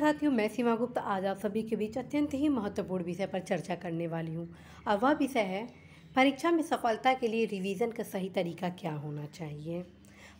साथियों मैं सीमा गुप्ता आज आप सभी के बीच अत्यंत ही महत्वपूर्ण विषय पर चर्चा करने वाली हूँ और वह विषय है परीक्षा में सफलता के लिए रिवीजन का सही तरीका क्या होना चाहिए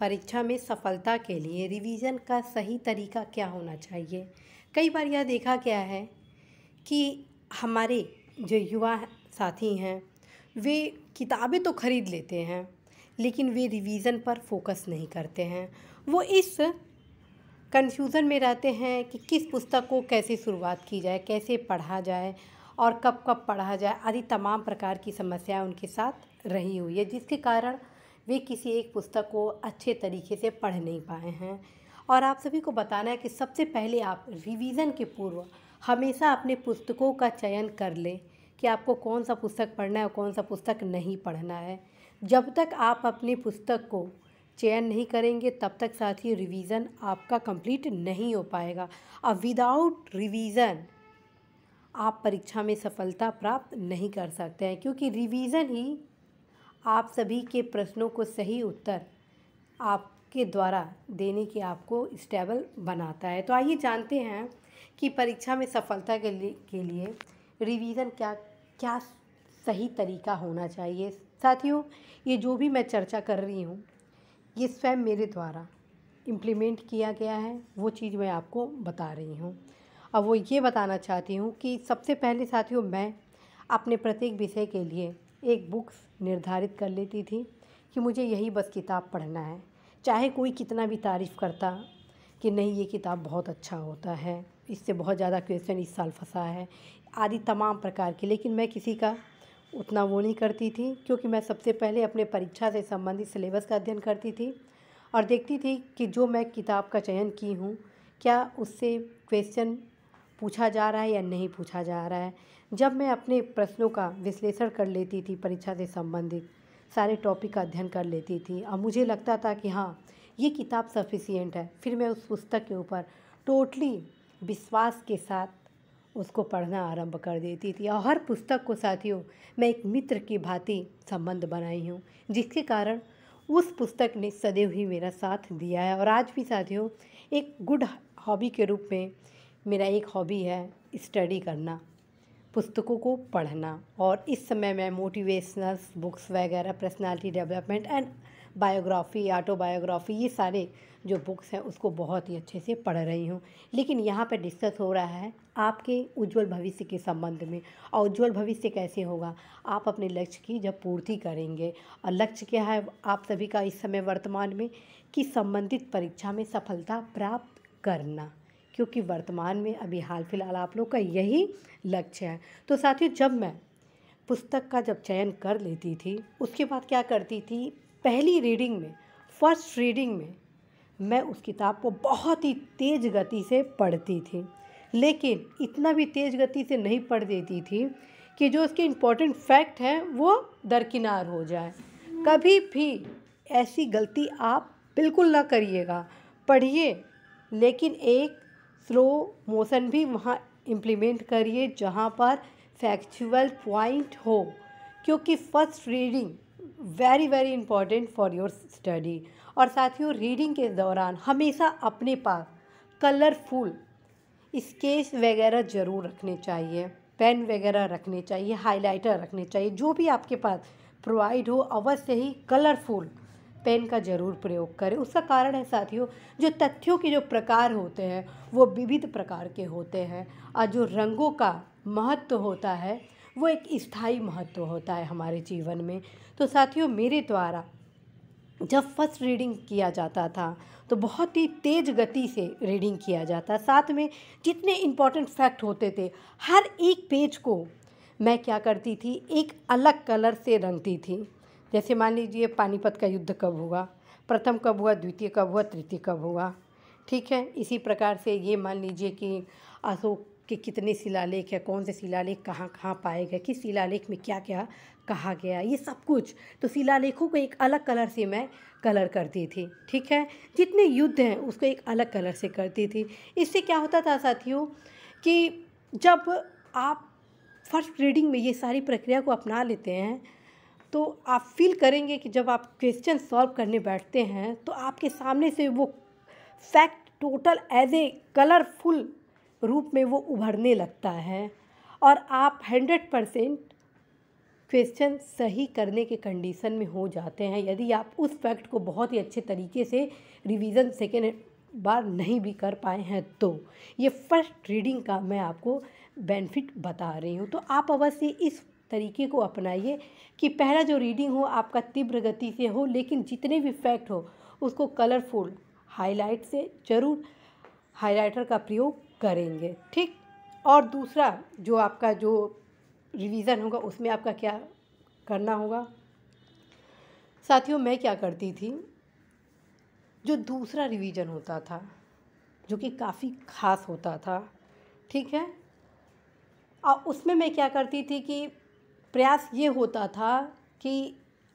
परीक्षा में सफलता के लिए रिवीजन का सही तरीका क्या होना चाहिए कई बार यह देखा गया है कि हमारे जो युवा साथी हैं वे किताबें तो खरीद लेते हैं लेकिन वे रिवीजन पर फोकस नहीं करते हैं वो इस कन्फ्यूज़न में रहते हैं कि किस पुस्तक को कैसे शुरुआत की जाए कैसे पढ़ा जाए और कब कब पढ़ा जाए आदि तमाम प्रकार की समस्याएं उनके साथ रही हुई है जिसके कारण वे किसी एक पुस्तक को अच्छे तरीके से पढ़ नहीं पाए हैं और आप सभी को बताना है कि सबसे पहले आप रिवीजन के पूर्व हमेशा अपने पुस्तकों का चयन कर लें कि आपको कौन सा पुस्तक पढ़ना है और कौन सा पुस्तक नहीं पढ़ना है जब तक आप अपनी पुस्तक को चयन नहीं करेंगे तब तक साथियों रिवीज़न आपका कंप्लीट नहीं हो पाएगा अब विदाउट रिवीज़न आप परीक्षा में सफलता प्राप्त नहीं कर सकते हैं क्योंकि रिवीज़न ही आप सभी के प्रश्नों को सही उत्तर आपके द्वारा देने के आपको स्टेबल बनाता है तो आइए जानते हैं कि परीक्षा में सफलता के लिए के लिए रिवीज़न क्या क्या सही तरीका होना चाहिए साथियों ये जो भी मैं चर्चा कर रही हूँ ये स्वयं मेरे द्वारा इम्प्लीमेंट किया गया है वो चीज़ मैं आपको बता रही हूँ अब वो ये बताना चाहती हूँ कि सबसे पहले साथियों मैं अपने प्रत्येक विषय के लिए एक बुक्स निर्धारित कर लेती थी कि मुझे यही बस किताब पढ़ना है चाहे कोई कितना भी तारीफ़ करता कि नहीं ये किताब बहुत अच्छा होता है इससे बहुत ज़्यादा क्वेश्चन इस साल फंसा है आदि तमाम प्रकार के लेकिन मैं किसी का उतना वो नहीं करती थी क्योंकि मैं सबसे पहले अपने परीक्षा से संबंधित सिलेबस का अध्ययन करती थी और देखती थी कि जो मैं किताब का चयन की हूँ क्या उससे क्वेश्चन पूछा जा रहा है या नहीं पूछा जा रहा है जब मैं अपने प्रश्नों का विश्लेषण कर लेती थी परीक्षा से संबंधित सारे टॉपिक का अध्ययन कर लेती थी और मुझे लगता था कि हाँ ये किताब सफिशियंट है फिर मैं उस पुस्तक के ऊपर टोटली विश्वास के साथ उसको पढ़ना आरंभ कर देती थी और हर पुस्तक को साथियों मैं एक मित्र की भांति संबंध बनाई हूँ जिसके कारण उस पुस्तक ने सदैव ही मेरा साथ दिया है और आज भी साथियों एक गुड हॉबी के रूप में मेरा एक हॉबी है स्टडी करना पुस्तकों को पढ़ना और इस समय मैं मोटिवेशनल्स बुक्स वगैरह personality development and biography autobiography ये सारे जो बुक्स हैं उसको बहुत ही अच्छे से पढ़ रही हूँ लेकिन यहाँ पर डिस्कस हो रहा है आपके उज्जवल भविष्य के संबंध में और उज्जवल भविष्य कैसे होगा आप अपने लक्ष्य की जब पूर्ति करेंगे और लक्ष्य क्या है आप सभी का इस समय वर्तमान में कि संबंधित परीक्षा में सफलता प्राप्त करना क्योंकि वर्तमान में अभी हाल फिलहाल आप लोग का यही लक्ष्य है तो साथियों जब मैं पुस्तक का जब चयन कर लेती थी उसके बाद क्या करती थी पहली रीडिंग में फर्स्ट रीडिंग में मैं उस किताब को बहुत ही तेज़ गति से पढ़ती थी लेकिन इतना भी तेज़ गति से नहीं पढ़ देती थी कि जो उसके इम्पोर्टेंट फैक्ट हैं वो दरकिनार हो जाए कभी भी ऐसी गलती आप बिल्कुल ना करिएगा पढ़िए लेकिन एक स्लो मोशन भी वहाँ इम्प्लीमेंट करिए जहाँ पर फैक्चुअल पॉइंट हो क्योंकि first reading very very important for your study और साथियों रीडिंग के दौरान हमेशा अपने पास कलरफुल स्केच वगैरह ज़रूर रखने चाहिए पेन वगैरह रखने चाहिए हाइलाइटर रखने चाहिए जो भी आपके पास प्रोवाइड हो अवश्य ही कलरफुल पेन का ज़रूर प्रयोग करें उसका कारण है साथियों जो तथ्यों के जो प्रकार होते हैं वो विविध प्रकार के होते हैं और जो रंगों का महत्व होता है वो एक स्थायी महत्व होता है हमारे जीवन में तो साथियों मेरे द्वारा जब फर्स्ट रीडिंग किया जाता था तो बहुत ही तेज़ गति से रीडिंग किया जाता साथ में जितने इम्पॉर्टेंट फैक्ट होते थे हर एक पेज को मैं क्या करती थी एक अलग कलर से रंगती थी जैसे मान लीजिए पानीपत का युद्ध कब हुआ प्रथम कब हुआ द्वितीय कब हुआ तृतीय कब हुआ ठीक है इसी प्रकार से ये मान लीजिए कि अशोक के कितने शिलालेख है कौन से शिलालेख कहाँ कहाँ पाए गए किस शिलालेख में क्या क्या कहा गया ये सब कुछ तो शिलालेखों को एक अलग कलर से मैं कलर करती थी ठीक है जितने युद्ध हैं उसको एक अलग कलर से करती थी इससे क्या होता था साथियों कि जब आप फर्स्ट रीडिंग में ये सारी प्रक्रिया को अपना लेते हैं तो आप फील करेंगे कि जब आप क्वेश्चन सॉल्व करने बैठते हैं तो आपके सामने से वो fact total as a colourful रूप में वो उभरने लगता है और आप हंड्रेड परसेंट क्वेश्चन सही करने के कंडीशन में हो जाते हैं यदि आप उस फैक्ट को बहुत ही अच्छे तरीके से रिवीजन सेकेंड बार नहीं भी कर पाए हैं तो ये फर्स्ट रीडिंग का मैं आपको बेनिफिट बता रही हूँ तो आप अवश्य इस तरीके को अपनाइए कि पहला जो रीडिंग हो आपका तीव्र गति से हो लेकिन जितने भी फैक्ट हो उसको कलरफुल हाईलाइट से ज़रूर हाईलाइटर का प्रयोग करेंगे ठीक और दूसरा जो आपका जो रिवीज़न होगा उसमें आपका क्या करना होगा साथियों मैं क्या करती थी जो दूसरा रिवीजन होता था जो कि काफ़ी ख़ास होता था ठीक है और उसमें मैं क्या करती थी कि प्रयास ये होता था कि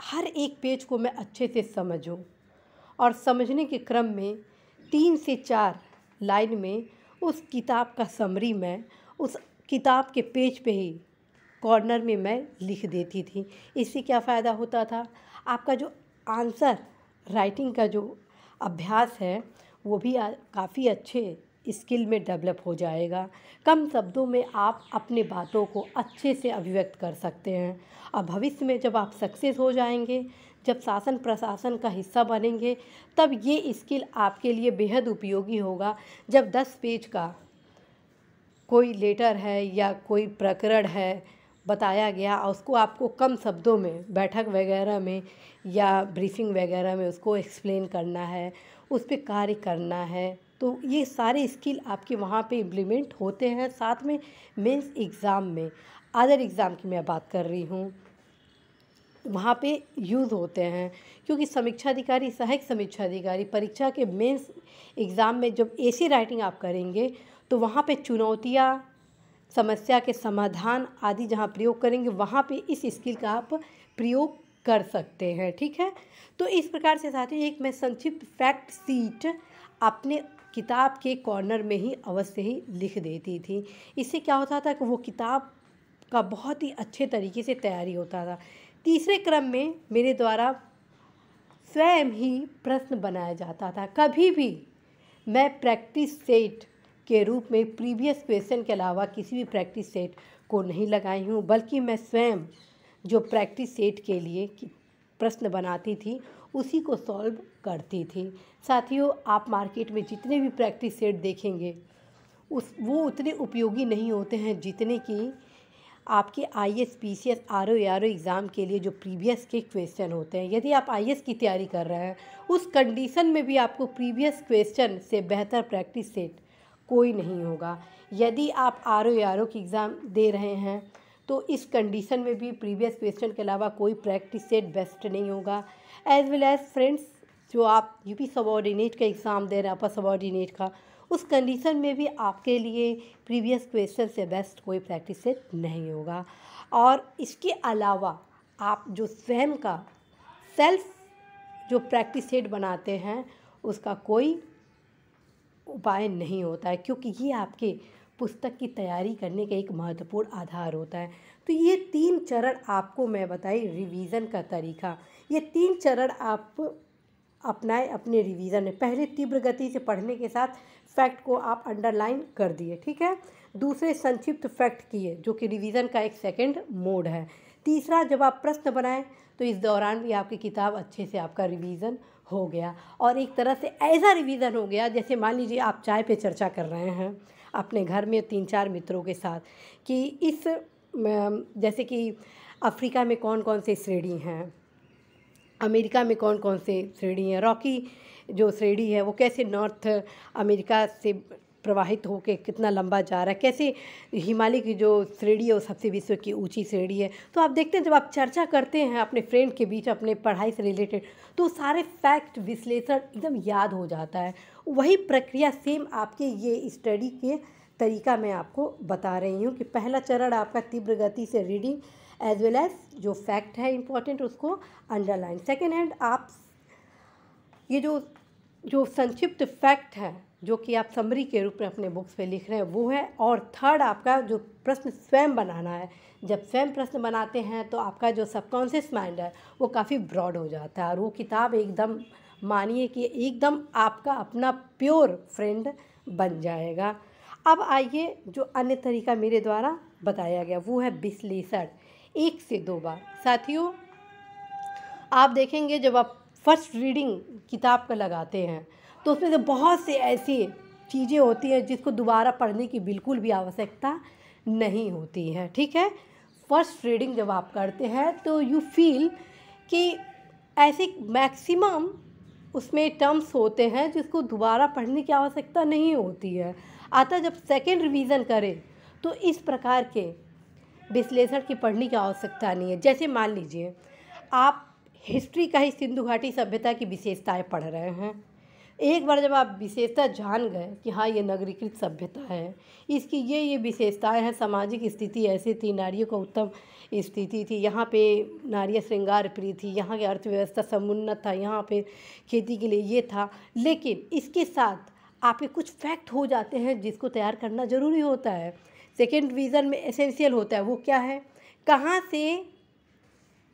हर एक पेज को मैं अच्छे से समझूं और समझने के क्रम में तीन से चार लाइन में उस किताब का समरी मैं उस किताब के पेज पे ही कॉर्नर में मैं लिख देती थी इससे क्या फ़ायदा होता था आपका जो आंसर राइटिंग का जो अभ्यास है वो भी काफ़ी अच्छे स्किल में डेवलप हो जाएगा कम शब्दों में आप अपने बातों को अच्छे से अभिव्यक्त कर सकते हैं और भविष्य में जब आप सक्सेस हो जाएंगे जब शासन प्रशासन का हिस्सा बनेंगे तब ये स्किल आपके लिए बेहद उपयोगी होगा जब दस पेज का कोई लेटर है या कोई प्रकरण है बताया गया और उसको आपको कम शब्दों में बैठक वगैरह में या ब्रीफिंग वगैरह में उसको एक्सप्लेन करना है उस पर कार्य करना है तो ये सारे स्किल आपके वहाँ पे इम्प्लीमेंट होते हैं साथ में मेंस एग्ज़ाम में अदर एग्ज़ाम की मैं बात कर रही हूँ वहाँ पे यूज़ होते हैं क्योंकि समीक्षा अधिकारी सहायक समीक्षा अधिकारी परीक्षा के मेंस एग्ज़ाम में जब ऐसी राइटिंग आप करेंगे तो वहाँ पे चुनौतियाँ समस्या के समाधान आदि जहाँ प्रयोग करेंगे वहाँ पे इस स्किल का आप प्रयोग कर सकते हैं ठीक है तो इस प्रकार से साथियों एक मैं संक्षिप्त फैक्ट सीट अपने किताब के कॉर्नर में ही अवश्य ही लिख देती थी इससे क्या होता था कि वो किताब का बहुत ही अच्छे तरीके से तैयारी होता था तीसरे क्रम में मेरे द्वारा स्वयं ही प्रश्न बनाया जाता था कभी भी मैं प्रैक्टिस सेट के रूप में प्रीवियस क्वेश्चन के अलावा किसी भी प्रैक्टिस सेट को नहीं लगाई हूँ बल्कि मैं स्वयं जो प्रैक्टिस सेट के लिए प्रश्न बनाती थी उसी को सॉल्व करती थी साथियों आप मार्केट में जितने भी प्रैक्टिस सेट देखेंगे उस वो उतने उपयोगी नहीं होते हैं जितने कि आपके I S P C S R O R O exam के लिए जो प्रीवियस के क्वेश्चन होते हैं यदि आप आई एस की तैयारी कर रहे हैं उस कंडीशन में भी आपको प्रीवियस क्वेश्चन से बेहतर प्रैक्टिस सेट कोई नहीं होगा यदि आप आर ओ आर ओ की एग्ज़ाम दे रहे हैं तो इस कंडीशन में भी प्रीवियस क्वेश्चन के अलावा कोई प्रैक्टिस सेट बेस्ट नहीं होगा एज़ वेल एज़ फ्रेंड्स जो आप यूपी सबॉर्डिनेट का एग्ज़ाम दे रहे हैं अपर सबॉर्डिनेट का उस कंडीशन में भी आपके लिए प्रीवियस क्वेश्चन से बेस्ट कोई प्रैक्टिस सेट नहीं होगा और इसके अलावा आप जो स्वयं का सेल्फ जो प्रैक्टिस सेट बनाते हैं उसका कोई उपाय नहीं होता है क्योंकि ये आपके पुस्तक की तैयारी करने का एक महत्वपूर्ण आधार होता है तो ये तीन चरण आपको मैं बताई रिवीजन का तरीका ये तीन चरण आप अपनाएं अपने रिवीजन में पहले तीव्र गति से पढ़ने के साथ फैक्ट को आप अंडरलाइन कर दिए ठीक है दूसरे संक्षिप्त फैक्ट किए जो कि रिवीजन का एक सेकंड मोड है तीसरा जब आप प्रश्न बनाएं तो इस दौरान भी आपकी किताब अच्छे से आपका रिवीजन हो गया और एक तरह से ऐसा रिवीजन हो गया जैसे मान लीजिए आप चाय पे चर्चा कर रहे हैं अपने घर में तीन चार मित्रों के साथ कि इस जैसे कि अफ्रीका में कौन कौन से श्रेणी हैं अमेरिका में कौन कौन से श्रेणी हैं रॉकी जो श्रेणी है वो कैसे नॉर्थ अमेरिका से प्रवाहित होकर कितना लंबा जा रहा है कैसे हिमालय की जो श्रेणी है वो सबसे विश्व की ऊंची श्रेणी है तो आप देखते हैं जब आप चर्चा करते हैं अपने फ्रेंड के बीच अपने पढ़ाई से रिलेटेड तो सारे फैक्ट विश्लेषण एकदम याद हो जाता है वही प्रक्रिया सेम आपके ये स्टडी के तरीका मैं आपको बता रही हूँ कि पहला चरण आपका तीव्र गति से रीडिंग एज वेल एज़ जो फैक्ट है इम्पॉर्टेंट उसको अंडरलाइन सेकेंड हैंड आप ये जो जो संक्षिप्त फैक्ट है जो कि आप समरी के रूप में अपने बुक्स पे लिख रहे हैं वो है और थर्ड आपका जो प्रश्न स्वयं बनाना है जब स्वयं प्रश्न बनाते हैं तो आपका जो सबकॉन्शियस माइंड है वो काफ़ी ब्रॉड हो जाता है और वो किताब एकदम मानिए कि एकदम आपका अपना प्योर फ्रेंड बन जाएगा अब आइए जो अन्य तरीका मेरे द्वारा बताया गया वो है विश्लेषण एक से दो बार साथियों आप देखेंगे जब आप फर्स्ट रीडिंग किताब का लगाते हैं तो उसमें से बहुत से ऐसी चीज़ें होती हैं जिसको दोबारा पढ़ने की बिल्कुल भी आवश्यकता नहीं होती है ठीक है फर्स्ट रीडिंग जब आप करते हैं तो यू फील कि ऐसे मैक्सिमम उसमें टर्म्स होते हैं जिसको दोबारा पढ़ने की आवश्यकता नहीं होती है आता जब सेकेंड रिवीज़न करें तो इस प्रकार के विश्लेषण की पढ़ने की आवश्यकता नहीं है जैसे मान लीजिए आप हिस्ट्री का ही सिंधु घाटी सभ्यता की विशेषताएं पढ़ रहे हैं एक बार जब आप विशेषता जान गए कि हाँ ये नगरीकृत सभ्यता है इसकी ये ये विशेषताएं हैं सामाजिक स्थिति ऐसी थी नारियों को उत्तम स्थिति थी यहाँ पे नारिया श्रृंगार प्रिय थी यहाँ की अर्थव्यवस्था समुन्नत था यहाँ पे खेती के लिए ये था लेकिन इसके साथ आपके कुछ फैक्ट हो जाते हैं जिसको तैयार करना ज़रूरी होता है सेकेंड रीज़न में एसेंशियल होता है वो क्या है कहाँ से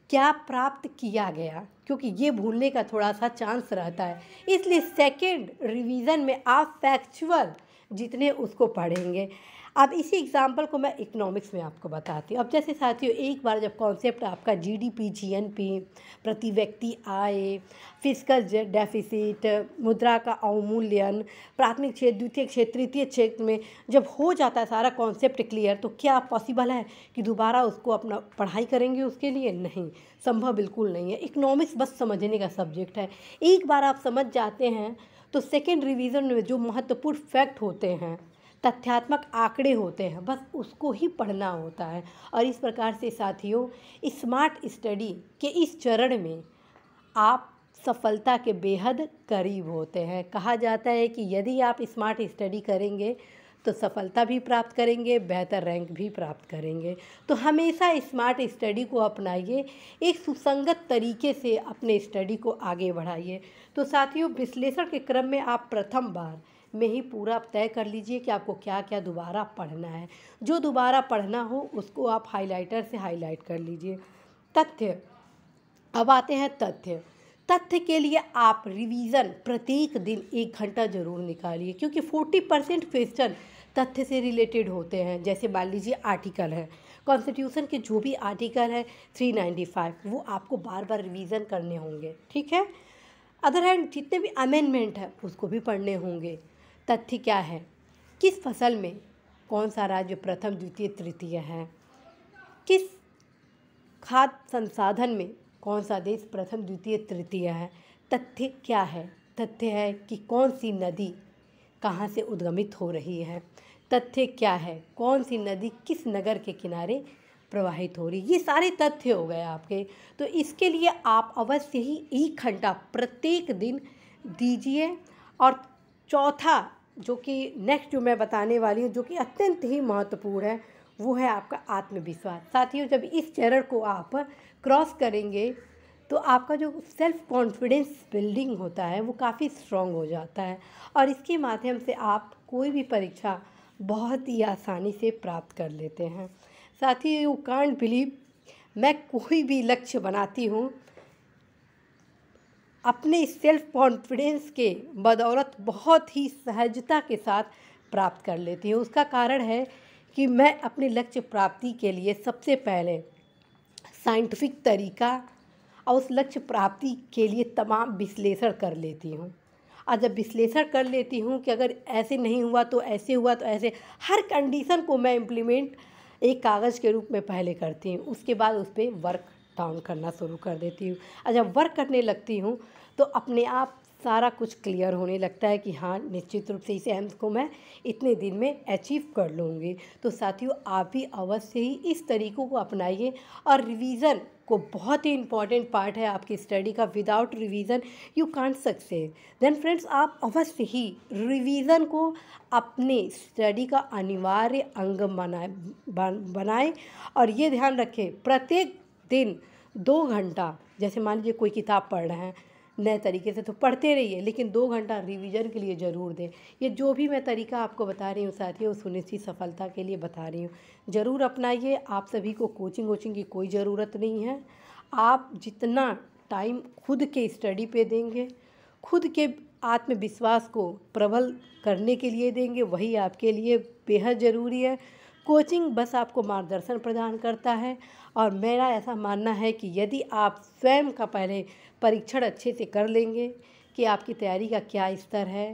क्या प्राप्त किया गया क्योंकि ये भूलने का थोड़ा सा चांस रहता है इसलिए सेकेंड रिवीजन में आप फैक्चुअल जितने उसको पढ़ेंगे अब इसी एग्जाम्पल को मैं इकोनॉमिक्स में आपको बताती हूँ अब जैसे साथियों एक बार जब कॉन्सेप्ट आपका जीडीपी जीएनपी प्रति व्यक्ति आय फिजिकल डेफिसिट मुद्रा का अवमूल्यन प्राथमिक क्षेत्र द्वितीय क्षेत्र तृतीय क्षेत्र में जब हो जाता है सारा कॉन्सेप्ट क्लियर तो क्या पॉसिबल है कि दोबारा उसको अपना पढ़ाई करेंगे उसके लिए नहीं संभव बिल्कुल नहीं है इकनॉमिक्स बस समझने का सब्जेक्ट है एक बार आप समझ जाते हैं तो सेकेंड रिवीजन में जो महत्वपूर्ण फैक्ट होते हैं तथ्यात्मक आंकड़े होते हैं बस उसको ही पढ़ना होता है और इस प्रकार से साथियों स्मार्ट स्टडी के इस चरण में आप सफलता के बेहद करीब होते हैं कहा जाता है कि यदि आप स्मार्ट स्टडी करेंगे तो सफलता भी प्राप्त करेंगे बेहतर रैंक भी प्राप्त करेंगे तो हमेशा स्मार्ट स्टडी को अपनाइए एक सुसंगत तरीके से अपने स्टडी को आगे बढ़ाइए तो साथियों विश्लेषण के क्रम में आप प्रथम बार में ही पूरा तय कर लीजिए कि आपको क्या क्या दोबारा पढ़ना है जो दोबारा पढ़ना हो उसको आप हाईलाइटर से हाईलाइट कर लीजिए तथ्य अब आते हैं तथ्य तथ्य के लिए आप रिवीजन प्रत्येक दिन एक घंटा जरूर निकालिए क्योंकि 40 परसेंट क्वेश्चन तथ्य से रिलेटेड होते हैं जैसे मान लीजिए आर्टिकल है कॉन्स्टिट्यूशन के जो भी आर्टिकल है 395 वो आपको बार बार रिवीजन करने होंगे ठीक है अदर हैंड जितने भी अमेंडमेंट है उसको भी पढ़ने होंगे तथ्य क्या है किस फसल में कौन सा राज्य प्रथम द्वितीय तृतीय है किस खाद्य संसाधन में कौन सा देश प्रथम द्वितीय तृतीय है तथ्य क्या है तथ्य है कि कौन सी नदी कहाँ से उद्गमित हो रही है तथ्य क्या है कौन सी नदी किस नगर के किनारे प्रवाहित हो रही ये सारे तथ्य हो गए आपके तो इसके लिए आप अवश्य ही एक घंटा प्रत्येक दिन दीजिए और चौथा जो कि नेक्स्ट जो मैं बताने वाली हूँ जो कि अत्यंत ही महत्वपूर्ण है वो है आपका आत्मविश्वास साथियों जब इस चरण को आप क्रॉस करेंगे तो आपका जो सेल्फ कॉन्फिडेंस बिल्डिंग होता है वो काफ़ी स्ट्रॉन्ग हो जाता है और इसके माध्यम से आप कोई भी परीक्षा बहुत ही आसानी से प्राप्त कर लेते हैं साथ ही यू कांट बिलीव मैं कोई भी लक्ष्य बनाती हूँ अपने सेल्फ कॉन्फिडेंस के बदौलत बहुत ही सहजता के साथ प्राप्त कर लेती हूँ उसका कारण है कि मैं अपने लक्ष्य प्राप्ति के लिए सबसे पहले साइंटिफिक तरीका और उस लक्ष्य प्राप्ति के लिए तमाम विश्लेषण कर लेती हूँ और जब विश्लेषण कर लेती हूँ कि अगर ऐसे नहीं हुआ तो ऐसे हुआ तो ऐसे हर कंडीशन को मैं इम्प्लीमेंट एक कागज़ के रूप में पहले करती हूँ उसके बाद उस पर वर्क डाउन करना शुरू कर देती हूँ और जब वर्क करने लगती हूँ तो अपने आप सारा कुछ क्लियर होने लगता है कि हाँ निश्चित रूप से इस एम्स को मैं इतने दिन में अचीव कर लूँगी तो साथियों आप भी अवश्य ही इस तरीक़ों को अपनाइए और रिवीज़न को बहुत ही इंपॉर्टेंट पार्ट है आपकी स्टडी का without revision you can't success then friends आप अवश्य ही रिवीजन को अपने स्टडी का अनिवार्य अंग बनाए बनाएं और ये ध्यान रखें प्रत्येक दिन दो घंटा जैसे मान लीजिए कोई किताब पढ़ रहे हैं नए तरीके से तो पढ़ते रहिए लेकिन दो घंटा रिवीजन के लिए ज़रूर दें ये जो भी मैं तरीका आपको बता रही हूँ साथियों सुनिश्चित सफलता के लिए बता रही हूँ ज़रूर अपनाइए आप सभी को कोचिंग वोचिंग की कोई ज़रूरत नहीं है आप जितना टाइम खुद के स्टडी पे देंगे खुद के आत्मविश्वास को प्रबल करने के लिए देंगे वही आपके लिए बेहद ज़रूरी है कोचिंग बस आपको मार्गदर्शन प्रदान करता है और मेरा ऐसा मानना है कि यदि आप स्वयं का पहले परीक्षण अच्छे से कर लेंगे कि आपकी तैयारी का क्या स्तर है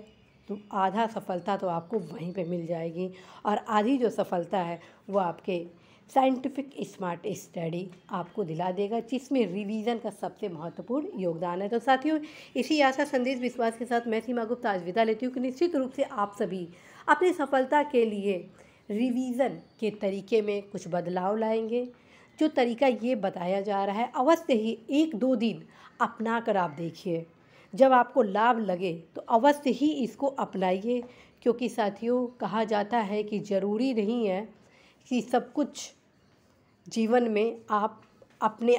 तो आधा सफलता तो आपको वहीं पे मिल जाएगी और आधी जो सफलता है वो आपके साइंटिफिक स्मार्ट स्टडी आपको दिला देगा जिसमें रिवीजन का सबसे महत्वपूर्ण योगदान है तो साथियों इसी आशा संदेश विश्वास के साथ मैं सीमा गुप्ता आज विदा लेती हूँ कि निश्चित रूप से आप सभी अपनी सफलता के लिए रिवीजन के तरीके में कुछ बदलाव लाएंगे जो तरीका ये बताया जा रहा है अवश्य ही एक दो दिन अपना कर आप देखिए जब आपको लाभ लगे तो अवश्य ही इसको अपनाइए क्योंकि साथियों कहा जाता है कि ज़रूरी नहीं है कि सब कुछ जीवन में आप अपने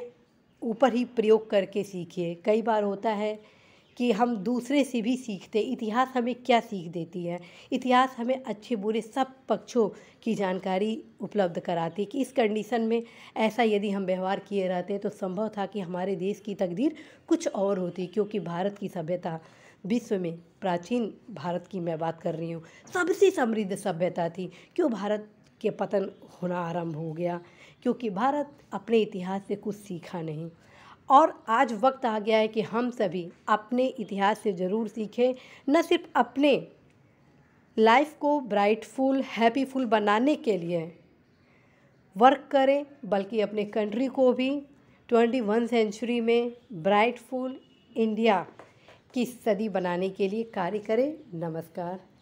ऊपर ही प्रयोग करके सीखिए कई बार होता है कि हम दूसरे से भी सीखते इतिहास हमें क्या सीख देती है इतिहास हमें अच्छे बुरे सब पक्षों की जानकारी उपलब्ध कराती है कि इस कंडीशन में ऐसा यदि हम व्यवहार किए रहते तो संभव था कि हमारे देश की तकदीर कुछ और होती क्योंकि भारत की सभ्यता विश्व में प्राचीन भारत की मैं बात कर रही हूँ सबसे समृद्ध सभ्यता थी क्यों भारत के पतन होना आरंभ हो गया क्योंकि भारत अपने इतिहास से कुछ सीखा नहीं और आज वक्त आ गया है कि हम सभी अपने इतिहास से ज़रूर सीखें न सिर्फ अपने लाइफ को ब्राइटफुल हैप्पीफुल बनाने के लिए वर्क करें बल्कि अपने कंट्री को भी ट्वेंटी वन सेंचुरी में ब्राइटफुल इंडिया की सदी बनाने के लिए कार्य करें नमस्कार